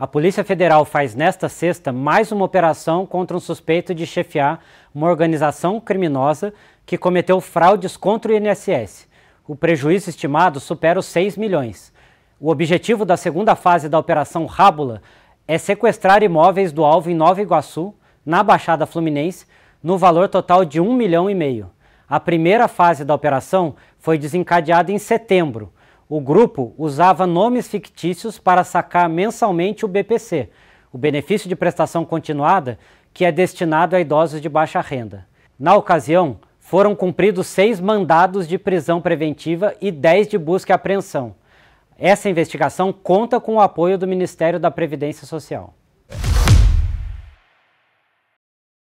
A Polícia Federal faz nesta sexta mais uma operação contra um suspeito de chefiar uma organização criminosa que cometeu fraudes contra o INSS. O prejuízo estimado supera os 6 milhões. O objetivo da segunda fase da Operação Rábula é sequestrar imóveis do alvo em Nova Iguaçu, na Baixada Fluminense, no valor total de 1 milhão e meio. A primeira fase da operação foi desencadeada em setembro o grupo usava nomes fictícios para sacar mensalmente o BPC, o benefício de prestação continuada, que é destinado a idosos de baixa renda. Na ocasião, foram cumpridos seis mandados de prisão preventiva e dez de busca e apreensão. Essa investigação conta com o apoio do Ministério da Previdência Social.